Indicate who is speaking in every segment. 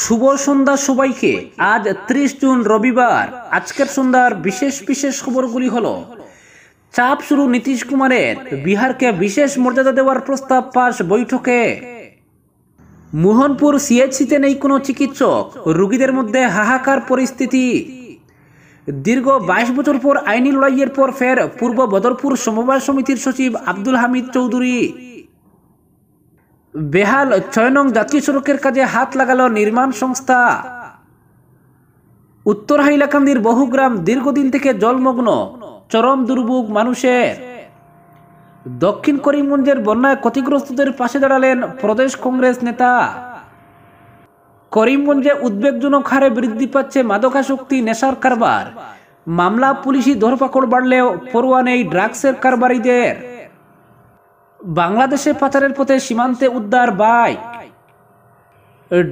Speaker 1: শুভ সন্ধ্যা সবাইকে আজ ত্রিশ জুন রবিবার আজকের সন্ধ্যার বিশেষ বিশেষ খবরগুলি হল চাপ শুরু নীতিশ কুমারের বিহারকে বিশেষ মর্যাদা দেওয়ার প্রস্তাব পাশ বৈঠকে মোহনপুর সিএচসিতে নেই কোনো চিকিৎসক রুগীদের মধ্যে হাহাকার পরিস্থিতি দীর্ঘ বাইশ বছর পর আইনি লড়াইয়ের পর ফের পূর্ব বদরপুর সমবায় সমিতির সচিব আব্দুল হামিদ চৌধুরী বেহাল ছয় নং জাতীয় সড়কের কাজে হাত লাগালো নির্মাণ সংস্থা উত্তর হাইলাকান্দির বহু গ্রাম দীর্ঘদিন থেকে জলমগ্ন চরম দুর্ভোগ মানুষের দক্ষিণ করিমগঞ্জের বন্যায় ক্ষতিগ্রস্তদের পাশে দাঁড়ালেন প্রদেশ কংগ্রেস নেতা করিমগঞ্জে উদ্বেগজনক হারে বৃদ্ধি পাচ্ছে মাদকাসক্তি নেশার কারবার মামলা পুলিশি ধরপাকড় বাড়লেও পড়ুয়া নেই ড্রাগসের কারবারিদের বাংলাদেশে পাচারের পথে সীমান্তে উদ্ধার বাই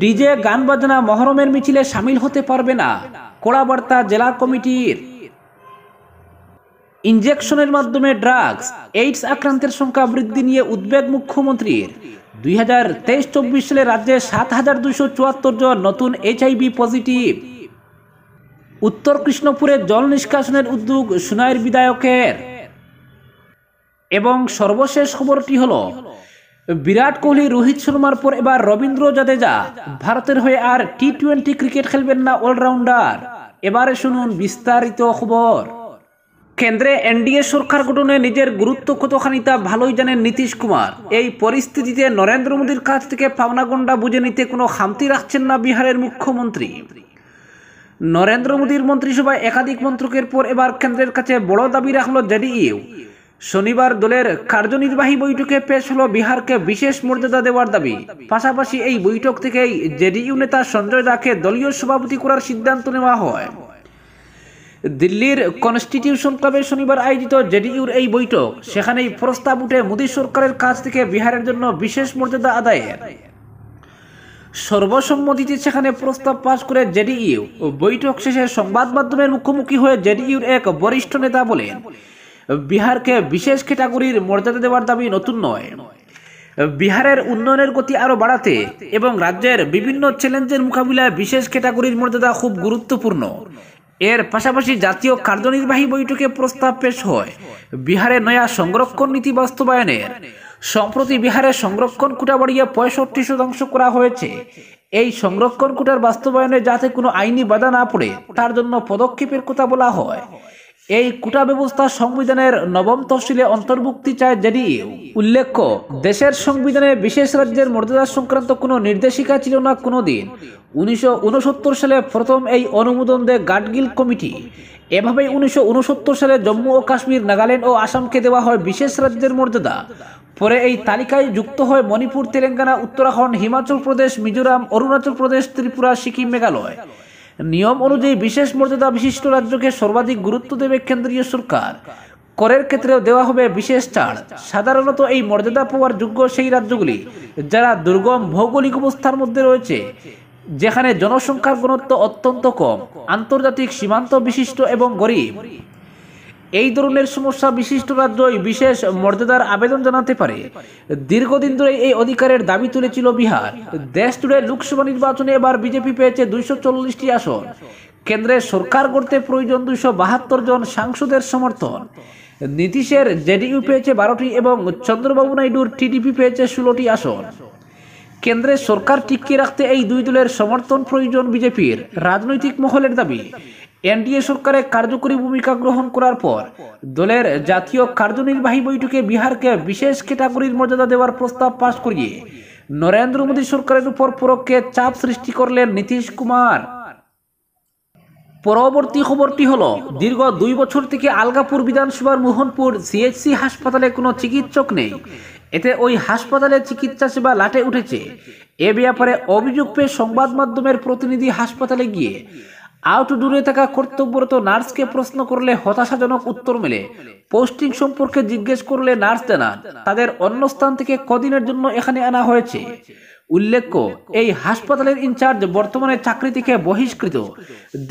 Speaker 1: ডিজে গান বাজনা মহরমের মিছিলে সামিল হতে পারবে না কোড়াবার্তা জেলা কমিটির ইনজেকশনের মাধ্যমে ড্রাগস এইডস আক্রান্তের সংখ্যা বৃদ্ধি নিয়ে উদ্বেগ মুখ্যমন্ত্রীর দুই হাজার তেইশ চব্বিশ সালে রাজ্যে সাত হাজার দুশো চুয়াত্তর জন নতুন এইচআইভি পজিটিভ উত্তর কৃষ্ণপুরে জল নিষ্কাশনের উদ্যোগ সুনাইয়ের বিধায়কের এবং সর্বশেষ খবরটি হল বিরাট কোহলি রোহিত শর্মার পর এবার রবীন্দ্র জাদেজা ভারতের হয়ে আর টি টোয়েন্টি ক্রিকেট খেলবেন না অলরাউন্ডার এবারে শুনুন বিস্তারিত খবর কেন্দ্রে এনডিএ সরকার গঠনে নিজের গুরুত্ব কতখানি তা ভালোই জানেন নীতিশ কুমার এই পরিস্থিতিতে নরেন্দ্র মোদীর কাছ থেকে পাওনাগণ্ডা বুঝে নিতে কোনো খামতি রাখছেন না বিহারের মুখ্যমন্ত্রী নরেন্দ্র মোদীর মন্ত্রিসভায় একাধিক মন্ত্রকের পর এবার কেন্দ্রের কাছে বড় দাবি রাখল জেডিইউ শনিবার দলের কার্যনির্বাহী বৈঠকে পেশ হল বিহারকে বিশেষ মর্যাদা দেওয়ার দাবি পাশাপাশি এই বৈঠক থেকেই জেডিইউ নেতা সঞ্জয় দাকে দলীয় সভাপতি করার সিদ্ধান্ত নেওয়া হয় দিল্লির কনস্টিটিউশন ক্লাবে শনিবার আয়োজিত জেডিইউর এই বৈঠক সেখানেই প্রস্তাব উঠে মোদী সরকারের কাছ থেকে বিহারের জন্য বিশেষ মর্যাদা আদায়ের সর্বসম্মতিতে সেখানে প্রস্তাব পাশ করে জেডিইউ বৈঠক শেষে সংবাদ মাধ্যমের মুখোমুখি হয়ে জেডিইউর এক বরিষ্ঠ নেতা বলেন বিহারকে বিশেষ ক্যাটাগরির মর্যাদা দেওয়ার দাবি নতুন নয় বিহারের উন্নয়নের গতি আরও বাড়াতে এবং রাজ্যের বিভিন্ন চ্যালেঞ্জের মোকাবিলায় বিশেষ ক্যাটাগরির মর্যাদা খুব গুরুত্বপূর্ণ এর পাশাপাশি জাতীয় কার্যনির্বাহী বৈঠকে প্রস্তাব পেশ হয় বিহারে নয়া সংরক্ষণ নীতি বাস্তবায়নের সম্প্রতি বিহারে সংরক্ষণ কোটা বাড়িয়ে পঁয়ষট্টি শতাংশ করা হয়েছে এই সংরক্ষণ কোটার বাস্তবায়নে যাতে কোনো আইনি বাধা না পড়ে তার জন্য পদক্ষেপের কথা বলা হয় এই কোটা ব্যবস্থা সংবিধানের নবম তহসিলে অন্তর্ভুক্তি চায় জেডিইউ উল্লেখ্য দেশের সংবিধানে বিশেষ রাজ্যের মর্যাদা সংক্রান্ত কোনো নির্দেশিকা ছিল না কোনো দিন উনিশশো সালে প্রথম এই অনুমোদন দেয় গাডগিল কমিটি এভাবে উনিশশো সালে জম্মু ও কাশ্মীর নাগাল্যান্ড ও আসামকে দেওয়া হয় বিশেষ রাজ্যের মর্যাদা পরে এই তালিকায় যুক্ত হয় মণিপুর তেলেঙ্গানা উত্তরাখণ্ড হিমাচল প্রদেশ মিজোরাম অরুণাচল প্রদেশ ত্রিপুরা সিকিম মেঘালয় নিয়ম অনুযায়ী বিশেষ মর্যাদা বিশিষ্ট রাজ্যকে সর্বাধিক গুরুত্ব দেবে কেন্দ্রীয় সরকার করের ক্ষেত্রেও দেওয়া হবে বিশেষ ছাড় সাধারণত এই মর্যাদা পাওয়ার যোগ্য সেই রাজ্যগুলি যারা দুর্গম ভৌগোলিক অবস্থার মধ্যে রয়েছে যেখানে জনসংখ্যার গুণত্ব অত্যন্ত কম আন্তর্জাতিক সীমান্ত বিশিষ্ট এবং গরিব এই ধরনের সমস্যা বিশিষ্ট রাজ্যই বিশেষ মর্যাদার আবেদন জানাতে পারে দীর্ঘদিন ধরে এই অধিকারের দাবি তুলেছিল বিহার দেশ জুড়ে লোকসভা নির্বাচনে এবার বিজেপি পেয়েছে দুইশো চল্লিশটি আসন কেন্দ্রের সরকার করতে প্রয়োজন দুইশো বাহাত্তর জন সাংসদের সমর্থন নীতিশের জেডিইউ পেয়েছে বারোটি এবং চন্দ্রবাবু নাইডুর টিডিপি পেয়েছে ষোলোটি আসন কেন্দ্রের সরকার টিকিয়ে রাখতে এই দুই দলের সমর্থন প্রয়োজন বিজেপির রাজনৈতিক মহলের দাবি এনডিএ সরকারের কার্যকরী ভূমিকা গ্রহণ করার পর দলের জাতীয় কার্যনির্বাহী বৈঠকে বিহারকে বিশেষ ক্যাটাগরির মর্যাদা দেওয়ার প্রস্তাব পাশ করিয়ে নরেন্দ্র মোদী সরকারের উপর পরোক্ষে চাপ সৃষ্টি করলেন নীতিশ কুমার পরবর্তী খবরটি হল দীর্ঘ দুই বছর থেকে আলগাপুর বিধানসভার মোহনপুর সিএইচসি হাসপাতালে কোনো চিকিৎসক নেই এতে ওই হাসপাতালে চিকিৎসা সেবা লাটে উঠেছে এ ব্যাপারে অভিযোগ পেয়ে সংবাদ মাধ্যমের প্রতিনিধি হাসপাতালে গিয়ে আউট দূরে থাকা কর্তব্যরত নার্সকে প্রশ্ন করলে হতাশাজনক উত্তর মেলে পোস্টিং সম্পর্কে জিজ্ঞেস করলে নার্স জানান তাদের অন্য স্থান থেকে কদিনের জন্য এখানে আনা হয়েছে উল্লেখ্য এই হাসপাতালের ইনচার্জ বর্তমানে চাকরি থেকে বহিষ্কৃত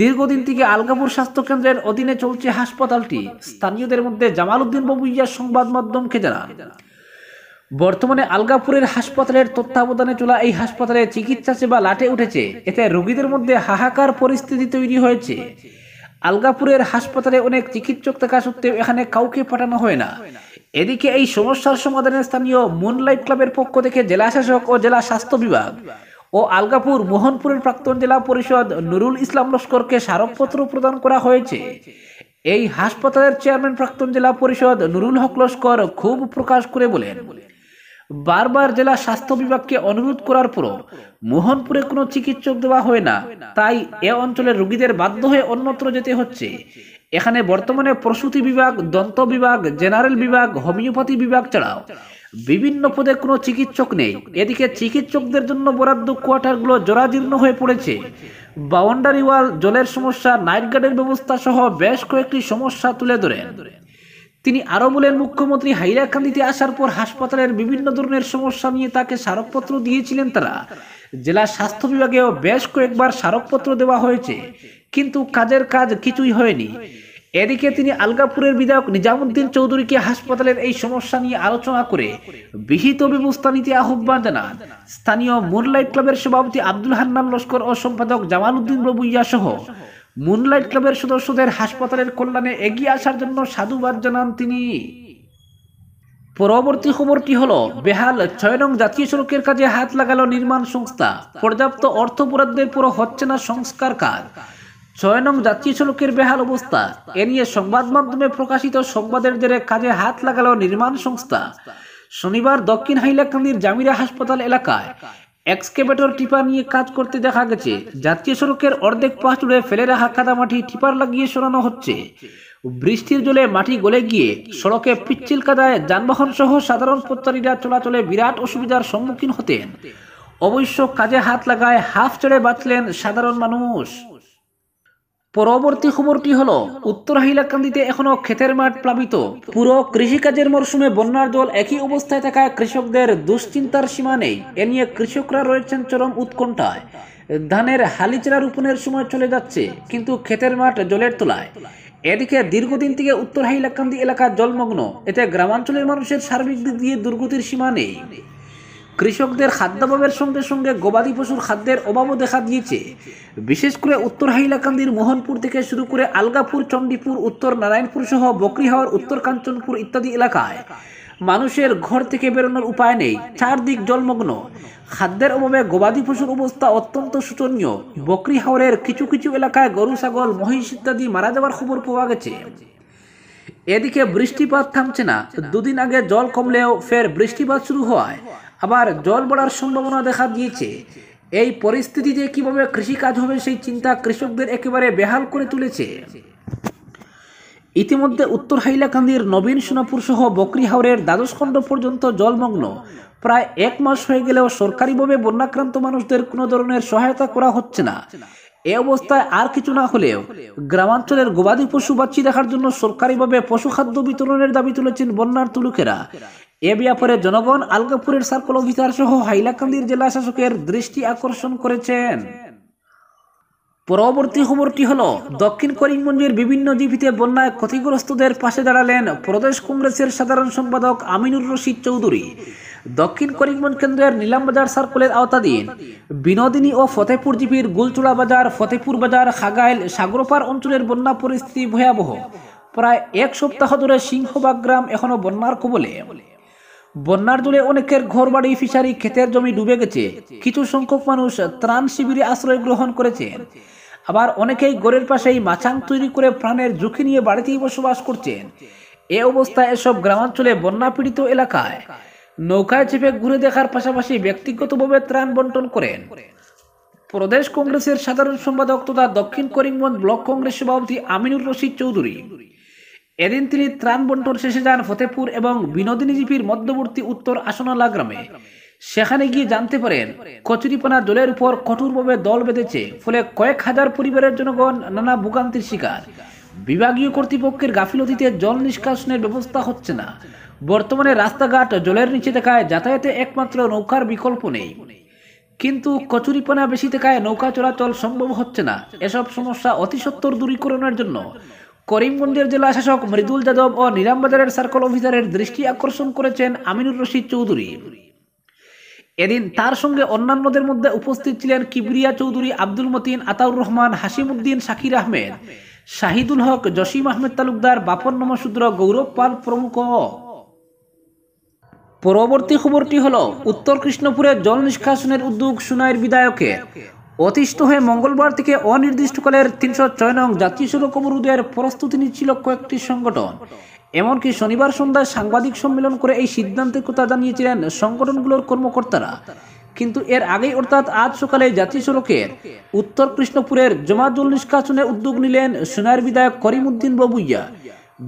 Speaker 1: দীর্ঘদিন থেকে আলগাপুর স্বাস্থ্য কেন্দ্রের অধীনে চলছে হাসপাতালটি স্থানীয়দের মধ্যে জামাল উদ্দিন বাবুইয়া সংবাদ মাধ্যমকে জানান বর্তমানে আলগাপুরের হাসপাতালের তত্ত্বাবধানে চলা এই হাসপাতালে চিকিৎসা সেবা লাটে উঠেছে এতে রোগীদের মধ্যে হাহাকার পরিস্থিতি তৈরি হয়েছে আলগাপুরের হাসপাতালে অনেক চিকিৎসক থাকা সত্ত্বেও এখানে কাউকে পাঠানো হয় না এদিকে এই সমস্যার সমাধানে স্থানীয় মুনলাইট ক্লাবের পক্ষ থেকে জেলা শাসক ও জেলা স্বাস্থ্য বিভাগ ও আলগাপুর মোহনপুরের প্রাক্তন জেলা পরিষদ নুরুল ইসলাম লস্করকে স্মারকপত্র প্রদান করা হয়েছে এই হাসপাতালের চেয়ারম্যান প্রাক্তন জেলা পরিষদ নুরুল হক লস্কর খুব প্রকাশ করে বলেন বারবার জেলা স্বাস্থ্য বিভাগকে অনুরোধ করার পরও মোহনপুরে কোনো চিকিৎসক দেওয়া হয় না তাই এ অঞ্চলের রোগীদের বাধ্য হয়ে অন্যত্র যেতে হচ্ছে এখানে বর্তমানে প্রসূতি বিভাগ দন্ত বিভাগ জেনারেল বিভাগ হোমিওপ্যাথি বিভাগ ছাড়াও বিভিন্ন পদে কোনো চিকিৎসক নেই এদিকে চিকিৎসকদের জন্য বরাদ্দ কোয়ার্টারগুলো জরাজীর্ণ হয়ে পড়েছে বাউন্ডারি ওয়াল জলের সমস্যা নাইট গার্ডের ব্যবস্থা সহ বেশ কয়েকটি সমস্যা তুলে ধরে তিনি আরও বলেন মুখ্যমন্ত্রী হাইরাকান্দিতে আসার পর হাসপাতালের বিভিন্ন ধরনের সমস্যা নিয়ে তাকে স্মারকপত্র দিয়েছিলেন তারা জেলা স্বাস্থ্য বিভাগেও বেশ কয়েকবার স্মারকপত্র দেওয়া হয়েছে কিন্তু কাজের কাজ কিছুই হয়নি এদিকে তিনি আলগাপুরের বিধায়ক নিজামুদ্দিন চৌধুরীকে হাসপাতালের এই সমস্যা নিয়ে আলোচনা করে বিহিত ব্যবস্থা নিতে আহ্বান জানান স্থানীয় মুরলাইট ক্লাবের সভাপতি আব্দুল হান্নান লস্কর ও সম্পাদক জামাল উদ্দিন রবুইয়া সহ মুনলাইট ক্লাবের সদস্যদের হাসপাতালের কল্যাণে এগিয়ে আসার জন্য সাধুবাদ জানান তিনি পরবর্তী খবরটি হল বেহাল ছয় নং জাতীয় সড়কের কাজে হাত লাগালো নির্মাণ সংস্থা পর্যাপ্ত অর্থ বরাদ্দের পুরো হচ্ছে না সংস্কার কাজ ছয় নং জাতীয় সড়কের বেহাল অবস্থা এ নিয়ে সংবাদ মাধ্যমে প্রকাশিত সংবাদের জেরে কাজে হাত লাগালো নির্মাণ সংস্থা শনিবার দক্ষিণ হাইলাকান্দির জামিরা হাসপাতাল এলাকায় এক্সকেভেটর টিপার নিয়ে কাজ করতে দেখা গেছে জাতীয় সড়কের অর্ধেক পাশ জুড়ে ফেলে রাখা কাদামাটি টিপার লাগিয়ে সরানো হচ্ছে বৃষ্টির জলে মাটি গলে গিয়ে সড়কে পিচ্ছিল কাদায় যানবাহন সহ সাধারণ পথচারীরা চলাচলে বিরাট অসুবিধার সম্মুখীন হতেন অবশ্য কাজে হাত লাগায় হাফ চড়ে বাঁচলেন সাধারণ মানুষ পরবর্তী খবরটি হলো উত্তর হাইলাকান্দিতে এখনো ক্ষেতের মাঠ প্লাবিত পুরো কৃষিকাজের মরশুমে বন্যার জল একই অবস্থায় থাকা কৃষকদের দুশ্চিন্তার সীমা নেই এ নিয়ে কৃষকরা রয়েছেন চরম উৎকণ্ঠায় ধানের হালিচেরা রোপণের সময় চলে যাচ্ছে কিন্তু ক্ষেতের মাঠ জলের তোলায় এদিকে দীর্ঘদিন থেকে উত্তর হাইলাকান্দি এলাকা জলমগ্ন এতে গ্রামাঞ্চলের মানুষের সার্বিক দিক দিয়ে দুর্গতির সীমা নেই কৃষকদের খাদ্যাভাবের সঙ্গে সঙ্গে গবাদি পশুর খাদ্যের অভাবও দেখা দিয়েছে বিশেষ করে উত্তর হাইলাকান্দির মোহনপুর থেকে শুরু করে আলগাপুর চণ্ডীপুর উত্তর নারায়ণপুর সহ বকরিহাওয়ার উত্তর কাঞ্চনপুর ইত্যাদি এলাকায় মানুষের ঘর থেকে বেরোনোর উপায় নেই চারদিক জলমগ্ন খাদ্যের অভাবে গবাদি পশুর অবস্থা অত্যন্ত শোচনীয় বকরি হাওরের কিছু কিছু এলাকায় গরু ছাগল মহিষ ইত্যাদি মারা যাওয়ার খবর পাওয়া গেছে এদিকে বৃষ্টিপাত থামছে না দুদিন আগে জল কমলেও ফের বৃষ্টিপাত শুরু হওয়ায় আবার জল বাড়ার সম্ভাবনা দেখা দিয়েছে এই পরিস্থিতিতে কীভাবে কৃষিকাজ হবে সেই চিন্তা কৃষকদের একেবারে বেহাল করে তুলেছে ইতিমধ্যে উত্তর হাইলাকান্দির নবীন সোনাপুর সহ বকরিহাওড়ের দ্বাদশখণ্ড পর্যন্ত জলমগ্ন প্রায় এক মাস হয়ে গেলেও সরকারিভাবে বন্যাক্রান্ত মানুষদের কোনো ধরনের সহায়তা করা হচ্ছে না এ অবস্থায় আর কিছু না হলেও গ্রামাঞ্চলের গবাদি পশু বাচ্চি দেখার জন্য সরকারিভাবে পশু খাদ্য বিতরণের দাবি তুলেছেন বন্যার তুলুকেরা এ ব্যাপারে জনগণ আলগাপুরের সার্কল অফিসার সহ হাইলাকান্দির জেলা শাসকের দৃষ্টি আকর্ষণ করেছেন পরবর্তী খবরটি হল দক্ষিণ করিমগঞ্জের বিভিন্ন জীবিতে বন্যায় ক্ষতিগ্রস্তদের পাশে দাঁড়ালেন প্রদেশ কংগ্রেসের সাধারণ সম্পাদক আমিনুর রশিদ চৌধুরী দক্ষিণ করিমগঞ্জ কেন্দ্রের নীলামবাজার সার্কলের আওতাধীন বিনোদিনী ও ফতেপুর জিপির গুলচুড়া বাজার ফতেপুর বাজার খাগাইল সাগরপার অঞ্চলের বন্যা পরিস্থিতি ভয়াবহ প্রায় এক সপ্তাহ ধরে সিংহবাগ গ্রাম এখনও বন্যার কবলে বন্যার জলে অনেকের ঘরবাড়ি ফিশারি ক্ষেতের জমি ডুবে গেছে কিছু সংখ্যক মানুষ ত্রাণ শিবিরে আশ্রয় গ্রহণ করেছে আবার অনেকেই গড়ের পাশেই মাছাং তৈরি করে প্রাণের ঝুঁকি নিয়ে বাড়িতেই বসবাস করছেন এ অবস্থায় এসব গ্রামাঞ্চলে বন্যা পীড়িত এলাকায় নৌকায় চেপে ঘুরে দেখার পাশাপাশি ব্যক্তিগতভাবে ত্রাণ বন্টন করেন প্রদেশ কংগ্রেসের সাধারণ সম্পাদক তথা দক্ষিণ করিমগঞ্জ ব্লক কংগ্রেস সভাপতি আমিনুর রশিদ চৌধুরী এদিন তিনি ত্রাণ বন্টন শেষে যান ফতেপুর এবং বিনোদিনী জিপির মধ্যবর্তী উত্তর আসনালা গ্রামে সেখানে গিয়ে জানতে পারেন কচুরিপানা দলের উপর কঠোরভাবে দল বেঁধেছে ফলে কয়েক হাজার পরিবারের জনগণ নানা ভোগান্তির শিকার বিভাগীয় কর্তৃপক্ষের গাফিলতিতে জল নিষ্কাশনের ব্যবস্থা হচ্ছে না বর্তমানে রাস্তাঘাট জলের নিচে দেখায় যাতায়াতে একমাত্র নৌকার বিকল্প নেই কিন্তু কচুরিপানা বেশি দেখায় নৌকা চলাচল সম্ভব হচ্ছে না এসব সমস্যা অতিসত্বর দূরীকরণের জন্য করিমগঞ্জের জেলা শাসক মৃদুল যাদব ও নিরামবাজারের সার্কল অফিসারের দৃষ্টি আকর্ষণ করেছেন আমিনুর রশিদ চৌধুরী এদিন তার সঙ্গে অন্যান্যদের মধ্যে উপস্থিত ছিলেন কিবরিয়া চৌধুরী আব্দুল মতিন আতাউর রহমান হাসিমুদ্দিন শাকির আহমেদ শাহিদুল হক জসিম আহমেদ তালুকদার বাপন নমসূদ্র গৌরব পাল প্রমুখ পরবর্তী খবরটি হল উত্তর কৃষ্ণপুরে জল নিষ্কাশনের উদ্যোগ সুনাইয়ের বিধায়কের অতিষ্ঠ হয়ে মঙ্গলবার থেকে অনির্দিষ্টকালের তিনশো ছয় নং জাতীয় সড়ক অবরোধের প্রস্তুতি নিচ্ছিল কয়েকটি সংগঠন এমনকি শনিবার সন্ধ্যায় সাংবাদিক সম্মেলন করে এই সিদ্ধান্তের কথা জানিয়েছিলেন সংগঠনগুলোর কর্মকর্তারা কিন্তু এর আগেই অর্থাৎ আজ সকালে জাতীয় সড়কের উত্তর কৃষ্ণপুরের জমাজল নিষ্কাশনের উদ্যোগ নিলেন সোনার বিধায়ক উদ্দিন বাবুইয়া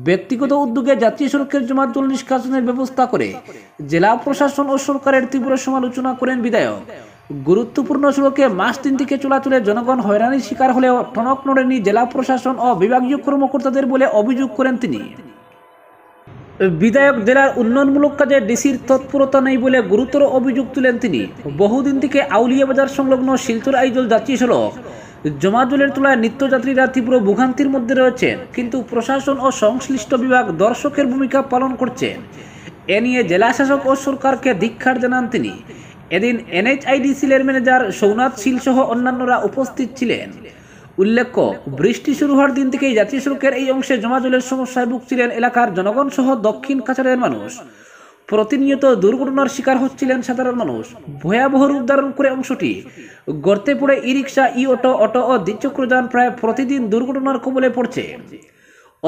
Speaker 1: ব্যক্তিগত উদ্যোগে জাতীয় সড়কের জমাজল নিষ্কাশনের ব্যবস্থা করে জেলা প্রশাসন ও সরকারের তীব্র সমালোচনা করেন বিধায়ক গুরুত্বপূর্ণ সড়কে মাস তিন থেকে চলাচলে জনগণ হয়রানির শিকার হলেও টনক নড়েনি জেলা প্রশাসন ও বিভাগীয় কর্মকর্তাদের বলে অভিযোগ করেন তিনি বিধায়ক জেলার উন্নয়নমূলক কাজে ডিসির তৎপরতা নেই বলে গুরুতর অভিযোগ তুলেন তিনি বহুদিন থেকে আউলিয়া বাজার সংলগ্ন শিলচর আইজল যাত্রী সড়ক জমাজলের তুলায় নিত্যযাত্রীরা তীব্র ভোগান্তির মধ্যে রয়েছেন কিন্তু প্রশাসন ও সংশ্লিষ্ট বিভাগ দর্শকের ভূমিকা পালন করছে এ নিয়ে জেলা শাসক ও সরকারকে ধিক্ষার জানান তিনি এদিন এনএইচআইডিসিলের ম্যানেজার সৌনাথ সহ অন্যান্যরা উপস্থিত ছিলেন উল্লেখ্য বৃষ্টি শুরু হওয়ার দিন থেকেই জাতীয় সড়কের এই অংশে জমাজলের সমস্যায় ভুগছিলেন এলাকার জনগণ সহ দক্ষিণ কাছাড়ের মানুষ প্রতিনিয়ত দুর্ঘটনার শিকার হচ্ছিলেন সাধারণ মানুষ ভয়াবহ রূপ ধারণ করে অংশটি গর্তে পড়ে ই রিক্সা ই অটো অটো ও দ্বিচক্রযান প্রায় প্রতিদিন দুর্ঘটনার কবলে পড়ছে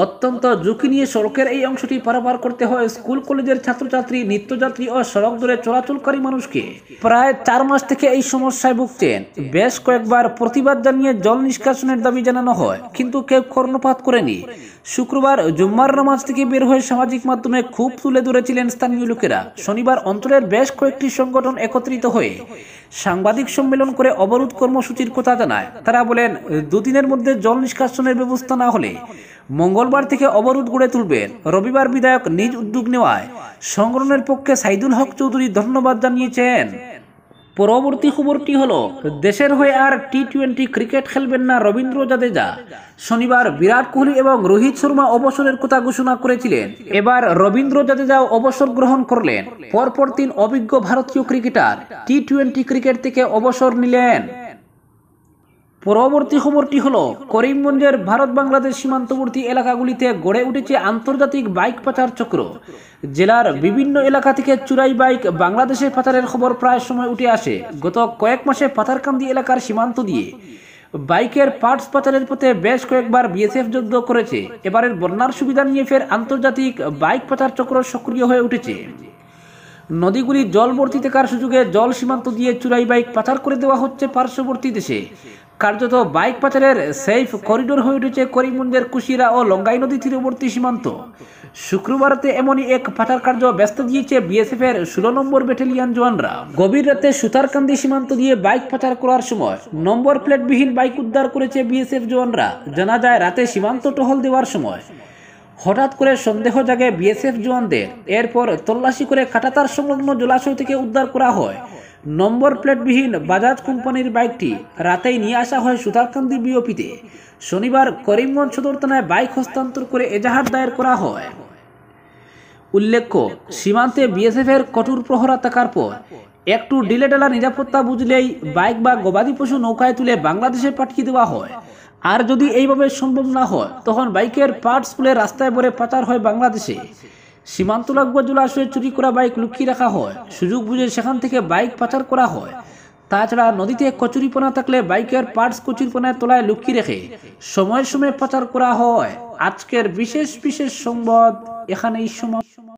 Speaker 1: অত্যন্ত ঝুঁকি নিয়ে সড়কের এই অংশটি পারাপার করতে হয় স্কুল কলেজের ছাত্রছাত্রী নিত্যযাত্রী ও সড়ক ধরে চলাচলকারী মানুষকে প্রায় চার মাস থেকে এই সমস্যায় ভুগছেন বেশ কয়েকবার প্রতিবাদ জানিয়ে জল নিষ্কাশনের দাবি জানানো হয় কিন্তু কেউ কর্ণপাত করেনি শুক্রবার জুম্মার নামাজ থেকে বের হয়ে সামাজিক মাধ্যমে খুব তুলে ধরেছিলেন স্থানীয় লোকেরা শনিবার অঞ্চলের বেশ কয়েকটি সংগঠন একত্রিত হয়ে সাংবাদিক সম্মেলন করে অবরোধ কর্মসূচির কথা জানায় তারা বলেন দুদিনের মধ্যে জল নিষ্কাশনের ব্যবস্থা না হলে মঙ্গলবার থেকে অবরোধ গড়ে তুলবেন রবিবার বিধায়ক নিজ উদ্যোগ নেওয়ায় সংগ্রহের পক্ষে সাইদুল হক চৌধুরী ধন্যবাদ জানিয়েছেন পরবর্তী খবরটি হলো দেশের হয়ে আর টি টোয়েন্টি ক্রিকেট খেলবেন না রবীন্দ্র জাদেজা শনিবার বিরাট কোহলি এবং রোহিত শর্মা অবসরের কথা ঘোষণা করেছিলেন এবার রবীন্দ্র জাদেজাও অবসর গ্রহণ করলেন পরপর তিন অভিজ্ঞ ভারতীয় ক্রিকেটার টি টোয়েন্টি ক্রিকেট থেকে অবসর নিলেন পরবর্তী খবরটি হল করিমগঞ্জের ভারত বাংলাদেশ সীমান্তবর্তী এলাকাগুলিতে গড়ে উঠেছে আন্তর্জাতিক বাইক পাচার চক্র জেলার বিভিন্ন এলাকা থেকে চুরাই বাইক বাংলাদেশের পাচারের খবর প্রায় সময় উঠে আসে গত কয়েক মাসে পাথারকান্দি এলাকার সীমান্ত দিয়ে বাইকের পার্টস পাচারের পথে বেশ কয়েকবার বিএসএফ যুদ্ধ করেছে এবারের বন্যার সুবিধা নিয়ে ফের আন্তর্জাতিক বাইক পাচার চক্র সক্রিয় হয়ে উঠেছে নদীগুলি জলবর্তী থাকার সুযোগে জল সীমান্ত দিয়ে চুরাই বাইক পাচার করে দেওয়া হচ্ছে পার্শ্ববর্তী দেশে কার্যত বাইক পাচারের সেফ করিডোর হয়ে উঠেছে করিমগঞ্জের কুশিরা ও লঙ্গাই নদী তীরবর্তী সীমান্ত শুক্রবারতে এমনই এক পাচার কার্য ব্যস্ত দিয়েছে বিএসএফ এর ষোলো নম্বর ব্যাটালিয়ান জওয়ানরা গভীর রাতে সুতারকান্দি সীমান্ত দিয়ে বাইক পাচার করার সময় নম্বর প্লেটবিহীন বাইক উদ্ধার করেছে বিএসএফ জওয়ানরা জানা যায় রাতে সীমান্ত টহল দেওয়ার সময় হঠাৎ করে সন্দেহ জাগে বিএসএফ জওয়ানদের এরপর তল্লাশি করে কাটাতার সংলগ্ন জলাশয় থেকে উদ্ধার করা হয় নম্বর প্লেটবিহীন বাজাজ কোম্পানির বাইকটি রাতেই নিয়ে আসা হয় সুতারকান্দি বিওপিতে শনিবার করিমগঞ্জ সদর থানায় বাইক হস্তান্তর করে এজাহার দায়ের করা হয় উল্লেখ্য সীমান্তে বিএসএফের কঠোর প্রহরা থাকার পর একটু ডিলে ডেলা নিরাপত্তা বুঝলেই বাইক বা গবাদি পশু নৌকায় তুলে বাংলাদেশে পাঠিয়ে দেওয়া হয় আর যদি এইভাবে সম্ভব না হয় তখন বাইকের পার্টস খুলে রাস্তায় পরে পাচার হয় বাংলাদেশে সীমান্ত লাগোয়া জলাশয়ে চুরি করা বাইক লুকিয়ে রাখা হয় সুযোগ বুঝে সেখান থেকে বাইক পাচার করা হয় তাছাড়া নদীতে কচুরিপনা থাকলে বাইকের পার্টস কচুরিপনায় তোলায় লুকিয়ে রেখে সময়ের সময় পাচার করা হয় আজকের বিশেষ বিশেষ সংবাদ এখানেই সময়